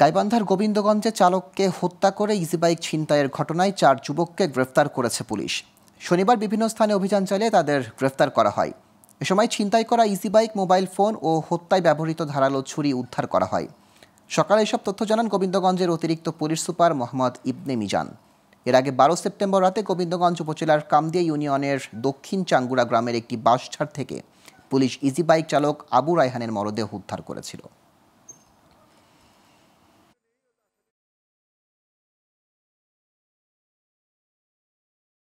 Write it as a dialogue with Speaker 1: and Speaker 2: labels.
Speaker 1: গাইবান্ধার গোবিন্দগঞ্জে চালককে হত্যা করে ইজিবাইক ছিনতাইয়ের ঘটনায় চার যুবককে গ্রেফতার করেছে পুলিশ শনিবার বিভিন্ন স্থানে অভিযান চালিয়ে তাদের গ্রেফতার করা হয় এ সময় ছিনতাই করা ইজিবাইক মোবাইল ফোন ও হত্যায় ব্যবহৃত ধারালো ছুরি উদ্ধার করা হয় সকালে এসব তথ্য জানান গোবিন্দগঞ্জের অতিরিক্ত পুলিশ সুপার মোহাম্মদ ইবনে মিজান এর আগে বারো সেপ্টেম্বর রাতে গোবিন্দগঞ্জ উপজেলার কামদিয়া ইউনিয়নের দক্ষিণ চাঙ্গুড়া গ্রামের একটি বাসঝাড় থেকে পুলিশ ইজিবাইক চালক আবু রায়হানের মরদেহ উদ্ধার করেছিল